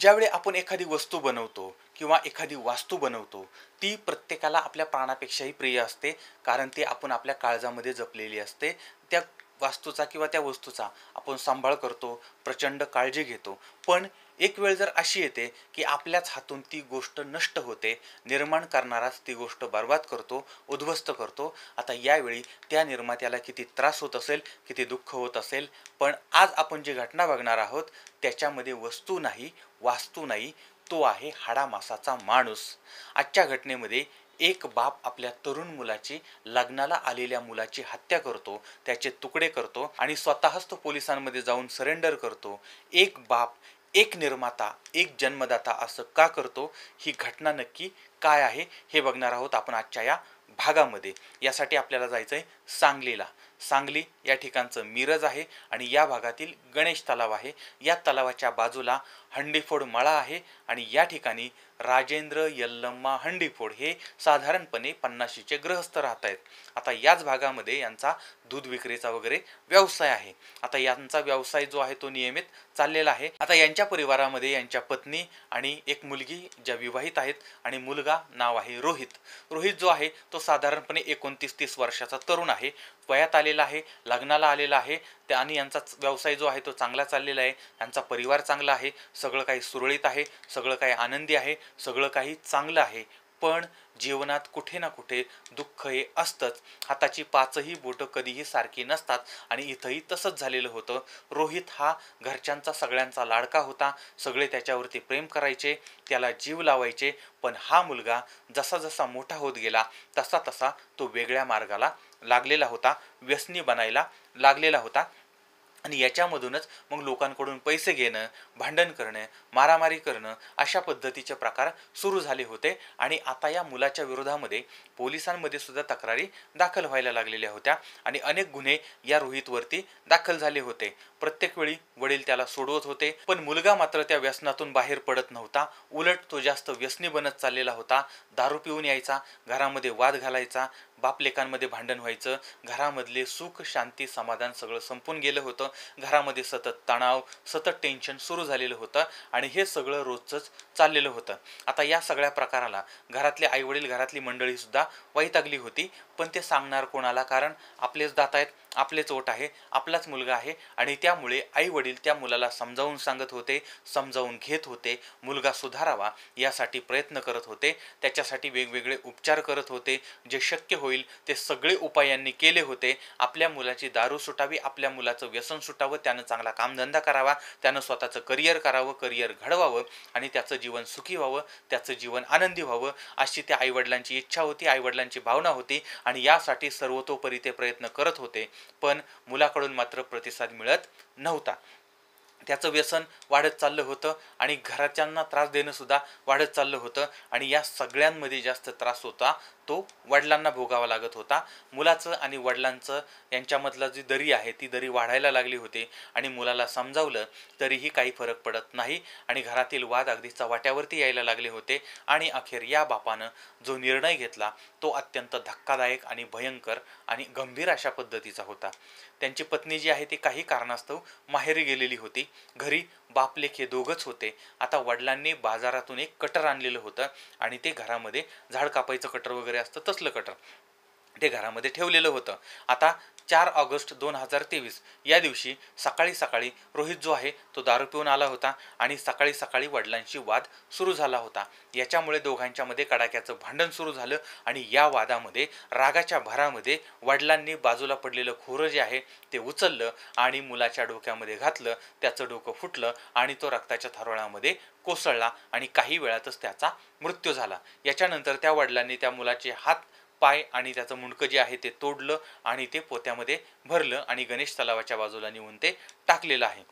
ज्यावेळी आपण एखादी वस्तू बनवतो किंवा एखादी वास्तू बनवतो ती प्रत्येकाला आपल्या प्राणापेक्षाही प्रिय असते कारण ती आपण आपल्या काळजामध्ये जपलेली असते त्या वास्तूचा किंवा त्या वस्तूचा आपण सांभाळ करतो प्रचंड काळजी घेतो पण एक वेळ जर अशी येते की आपल्याच हातून ती गोष्ट नष्ट होते निर्माण करणाराच ती गोष्ट बर्बाद करतो उद्ध्वस्त करतो आता यावेळी त्या निर्मात्याला किती त्रास होत असेल किती दुःख होत असेल पण आज आपण जी घटना बघणार आहोत त्याच्यामध्ये वस्तू नाही वास्तू नाही तो आहे हाडामासाचा माणूस आजच्या घटनेमध्ये एक बाप आपल्या तरुण मुलाची लग्नाला आलेल्या मुलाची हत्या करतो त्याचे तुकडे करतो आणि स्वतःच तो पोलिसांमध्ये जाऊन सरेंडर करतो एक बाप एक निर्माता एक जन्मदाता असं का करतो ही घटना नक्की काय आहे हे बघणार आहोत आपण आजच्या या भागामध्ये यासाठी आपल्याला जायचं आहे सांगलीला सांगली या ठिकाणचं मिरज आहे आणि या भागातील गणेश तलाव आहे या तलावाच्या बाजूला हंडीफोड मळा आहे आणि या ठिकाणी राजेंद्र यल्लम्मा हंडीफोड हे साधारणपणे पन्नाशीचे ग्रहस्थ राहत आहेत आता याच भागामध्ये यांचा दूध विक्रीचा वगैरे व्यवसाय आहे आता यांचा व्यवसाय जो आहे तो नियमित चाललेला आहे आता यांच्या परिवारामध्ये यांच्या पत्नी आणि एक मुलगी ज्या विवाहित आहेत आणि मुलगा नाव आहे रोहित रोहित जो आहे तो साधारणपणे एकोणतीस तीस वर्षाचा तरुण आहे वयात आलेला आहे लग्नाला आलेला आहे त्या आणि यांचा व्यवसाय जो आहे तो चांगला चाललेला आहे यांचा परिवार चांगला आहे सगळं काही सुरळीत आहे सगळं काही आनंदी आहे सगळं काही चांगलं आहे पण जीवनात कुठे ना कुठे दुःख हे असतंच हाताची पाचही बोटं कधीही सारखी नसतात आणि इथंही तसंच झालेलं होतं रोहित हा घरच्यांचा सगळ्यांचा लाडका होता सगळे त्याच्यावरती प्रेम करायचे त्याला जीव लावायचे पण हा मुलगा जसा जसा मोठा होत गेला तसा तसा तो वेगळ्या मार्गाला लागलेला होता व्यसनी बनायला लागलेला होता आणि याच्यामधूनच मग लोकांकडून पैसे घेणं भांडण करणं मारामारी करणं अशा पद्धतीचे प्रकार सुरू झाले होते आणि आता या मुलाच्या विरोधामध्ये पोलिसांमध्ये सुद्धा तक्रारी दाखल व्हायला लागलेल्या होत्या आणि अनेक गुन्हे या रोहितवरती दाखल झाले होते प्रत्येक वेळी वडील त्याला सोडवत होते पण मुलगा मात्र त्या व्यसनातून बाहेर पडत नव्हता उलट तो जास्त व्यसनी बनत चाललेला होता दारू पिऊन यायचा घरामध्ये वाद घालायचा बापलेकांमध्ये भांडण व्हायचं घरामधले सुख शांती समाधान सगळं संपून गेलं होतं घरामध्ये सतत तणाव सतत टेन्शन सुरू झालेलं होतं आणि हे सगळं रोजचंच चाललेलं होतं आता या सगळ्या प्रकाराला घरातले आईवडील घरातली मंडळीसुद्धा वैतागली होती पण ते सांगणार कोणाला कारण आपलेच दात आहेत आपलेच ओट आहे आपलाच मुलगा आहे आणि त्यामुळे आई वडील त्या मुलाला समजावून सांगत होते समजावून घेत होते मुलगा सुधारावा यासाठी प्रयत्न करत होते त्याच्यासाठी वेगवेगळे उपचार करत होते जे शक्य होईल ते सगळे उपायांनी केले होते आपल्या मुलाची दारू सुटावी आपल्या मुलाचं व्यसन सुटावं त्यानं चांगला कामधंदा करावा त्यानं स्वतःचं करिअर करावं करिअर घडवावं आणि त्याचं जीवन सुखी व्हावं त्याचं जीवन आनंदी व्हावं अशी त्या आईवडिलांची इच्छा होती आईवडिलांची भावना होती आणि यासाठी सर्वतोपरी ते प्रयत्न करत होते पण मुलाकडून मात्र प्रतिसाद मिळत नव्हता त्याचं व्यसन वाढत चाललं होतं आणि घराच्यांना त्रास देणंसुद्धा वाढत चाललं होतं आणि या सगळ्यांमध्ये जास्त त्रास होता तो वडिलांना भोगावा लागत होता मुलाचं आणि वडिलांचं यांच्यामधला जी दरी आहे ती दरी वाढायला लागली होती आणि मुलाला समजावलं तरीही काही फरक पडत नाही आणि घरातील वाद अगदी चव्हाट्यावरती यायला लागले होते आणि अखेर या बापानं जो निर्णय घेतला तो अत्यंत धक्कादायक आणि भयंकर आणि गंभीर अशा पद्धतीचा होता त्यांची पत्नी जी आहे ती काही कारणास्तव माहेरी गेलेली होती घरी बापलेख हे दोघंच होते आता वडिलांनी बाजारातून एक कटर आणलेलं होतं आणि ते घरामध्ये झाड कापायचं कटर वगैरे वगैरे असतं तसलं कटर ते घरामध्ये ठेवलेलं होतं आता चार ऑगस्ट दोन हजार तेवीस या दिवशी सकाळी सकाळी रोहित जो आहे तो दारू पिऊन आला होता आणि सकाळी सकाळी वडिलांशी वाद सुरू झाला होता याच्यामुळे दोघांच्यामध्ये कडाक्याचं भांडण सुरू झालं आणि या वादामध्ये रागाच्या भरामध्ये वडिलांनी बाजूला पडलेलं खोरं जे आहे ते उचललं आणि मुलाच्या डोक्यामध्ये घातलं त्याचं डोकं फुटलं आणि तो रक्ताच्या थरोळ्यामध्ये कोसळला आणि काही वेळातच त्याचा मृत्यू झाला याच्यानंतर त्या वडिलांनी त्या मुलाचे हात पाय आणि त्याचं मुंडकं जे आहे ते तोडलं आणि ते पोत्यामध्ये भरलं आणि गणेश तलावाच्या बाजूला नेऊन ते टाकलेलं आहे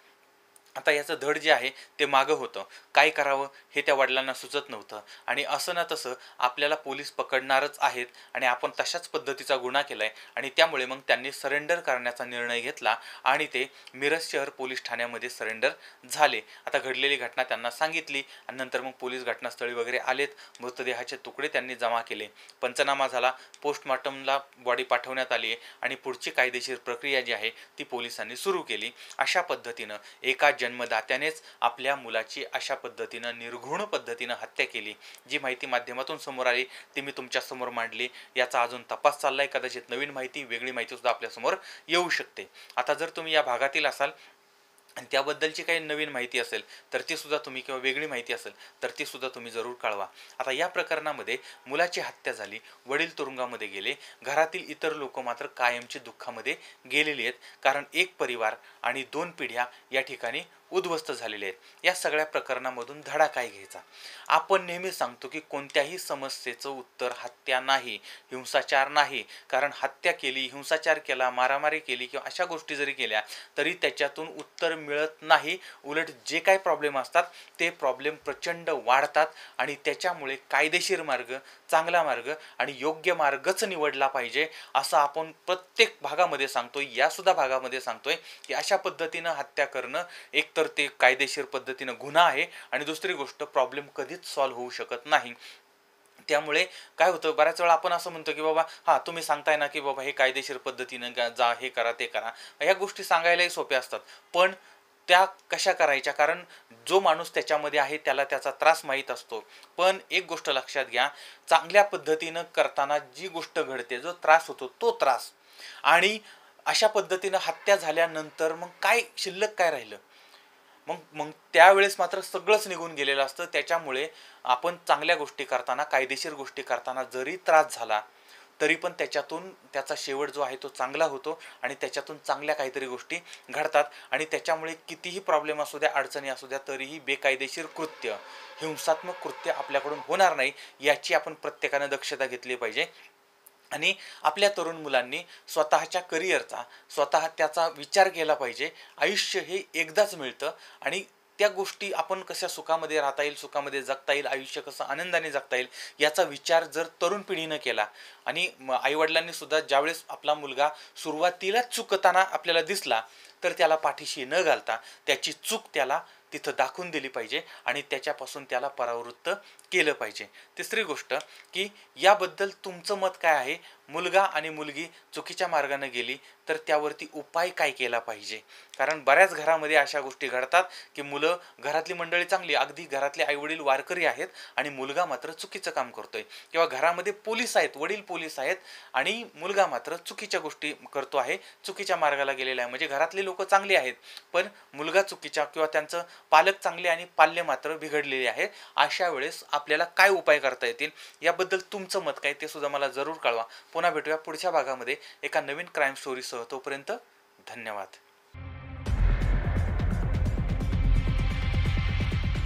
आता याचं धड जे आहे ते मागं होतं काय करावं हे त्या वडिलांना सुचत नव्हतं आणि असं ना तसं आपल्याला पोलीस पकडणारच आहेत आणि आपण तशाच पद्धतीचा गुन्हा केला आहे आणि त्यामुळे मग त्यांनी सरेंडर करण्याचा निर्णय घेतला आणि ते मिरज शहर पोलीस ठाण्यामध्ये सरेंडर झाले आता घडलेली घटना त्यांना सांगितली आणि नंतर मग पोलीस घटनास्थळी वगैरे आलेत मृतदेहाचे तुकडे त्यांनी जमा केले पंचनामा झाला पोस्टमॉर्टमला बॉडी पाठवण्यात आली आणि पुढची कायदेशीर प्रक्रिया जी आहे ती पोलिसांनी सुरू केली अशा पद्धतीनं एका जन्मदात्यानेच आपल्या मुलाची अशा पद्धतीनं निर्घृण पद्धतीनं हत्या केली जी माहिती माध्यमातून समोर आली ती मी तुमच्यासमोर मांडली याचा अजून तपास चाललाय कदाचित नवीन माहिती वेगळी माहिती आपल्या आपल्यासमोर येऊ शकते आता जर तुम्ही या भागातील असाल आणि त्याबद्दलची काही नवीन माहिती असेल तर ती सुद्धा तुम्ही किंवा वेगळी माहिती असेल तर ती सुद्धा तुम्ही जरूर कळवा आता या प्रकरणामध्ये मुलाची हत्या झाली वडील तुरुंगामध्ये गेले घरातील इतर लोक मात्र कायमची दुःखामध्ये गेलेली आहेत कारण एक परिवार आणि दोन पिढ्या या ठिकाणी उद्ध्वस्त झालेले आहेत या सगळ्या प्रकरणामधून धडा काय घ्यायचा आपण नेहमी सांगतो की कोणत्याही समस्येचं उत्तर हत्या नाही हिंसाचार नाही कारण हत्या केली हिंसाचार केला मारामारी केली किंवा अशा गोष्टी जरी केल्या तरी त्याच्यातून उत्तर मिळत नाही उलट जे काही प्रॉब्लेम असतात ते प्रॉब्लेम प्रचंड वाढतात आणि त्याच्यामुळे कायदेशीर मार्ग चांगला मार्ग आणि योग्य मार्गच निवडला पाहिजे असं आपण प्रत्येक भागामध्ये सांगतोय यासुद्धा भागामध्ये सांगतोय की अशा पद्धतीनं हत्या करणं एकतर तर ते कायदेशीर पद्धतीनं गुन्हा आहे आणि दुसरी गोष्ट प्रॉब्लेम कधीच सॉल्व्ह होऊ शकत नाही त्यामुळे काय होतं बऱ्याच वेळा आपण असं म्हणतो की बाबा हां तुम्ही सांगताय ना की बाबा हे कायदेशीर पद्धतीनं जा हे करा ते करा ह्या गोष्टी सांगायलाही सोप्या असतात पण त्या कशा करायच्या कारण जो माणूस त्याच्यामध्ये आहे त्याला त्याचा त्रास माहीत असतो पण एक गोष्ट लक्षात घ्या चांगल्या पद्धतीनं करताना जी गोष्ट घडते जो त्रास होतो तो त्रास आणि अशा पद्धतीनं हत्या झाल्यानंतर मग काय शिल्लक काय राहिलं मग मग त्यावेळेस मात्र सगळंच निघून गेलेलं असतं त्याच्यामुळे आपण चांगल्या गोष्टी करताना कायदेशीर गोष्टी करताना जरी त्रास झाला तरी पण त्याच्यातून त्याचा शेवट जो आहे तो चांगला होतो आणि त्याच्यातून चांगल्या काहीतरी गोष्टी घडतात आणि त्याच्यामुळे कितीही प्रॉब्लेम असू द्या अडचणी असू द्या तरीही बेकायदेशीर कृत्य हिंसात्मक कृत्य आपल्याकडून होणार नाही याची आपण प्रत्येकानं दक्षता घेतली पाहिजे आणि आपल्या तरुण मुलांनी स्वतःच्या करिअरचा स्वतः त्याचा विचार केला पाहिजे आयुष्य हे एकदाच मिळतं आणि त्या गोष्टी आपण कशा सुखामध्ये राहता येईल सुखामध्ये जगता येईल आयुष्य कसं आनंदाने जगता येईल याचा विचार जर तरुण पिढीनं केला आणि आईवडिलांनी सुद्धा ज्यावेळेस आपला मुलगा सुरुवातीला चुकताना आपल्याला दिसला तर त्याला पाठीशी न घालता त्याची चूक त्याला तिथं दाखवून दिली पाहिजे आणि त्याच्यापासून त्याला परावृत्त केलं पाहिजे तिसरी गोष्ट की याबद्दल तुमचं मत काय आहे मुलगा आणि मुलगी चुकीच्या मार्गाने गेली तर त्यावरती उपाय काय केला पाहिजे कारण बऱ्याच घरामध्ये अशा गोष्टी घडतात की मुलं घरातली मंडळी चांगली अगदी घरातले आईवडील वारकरी आहेत आणि मुलगा मात्र चुकीचं काम करतोय किंवा घरामध्ये पोलीस आहेत वडील पोलीस आहेत आणि मुलगा मात्र चुकीच्या गोष्टी करतो आहे चुकीच्या मार्गाला गेलेला आहे म्हणजे घरातले लोक चांगले आहेत पण मुलगा चुकीच्या किंवा त्यांचं पालक चांगले आणि पाल्य मात्र बिघडलेले आहेत अशा वेळेस आपल्याला काय उपाय करता येतील याबद्दल तुमचं मत काय ते सुद्धा मला जरूर कळवा पुन्हा भेटूया पुढच्या भागामध्ये एका नवीन क्राईम स्टोरीसह तोपर्यंत धन्यवाद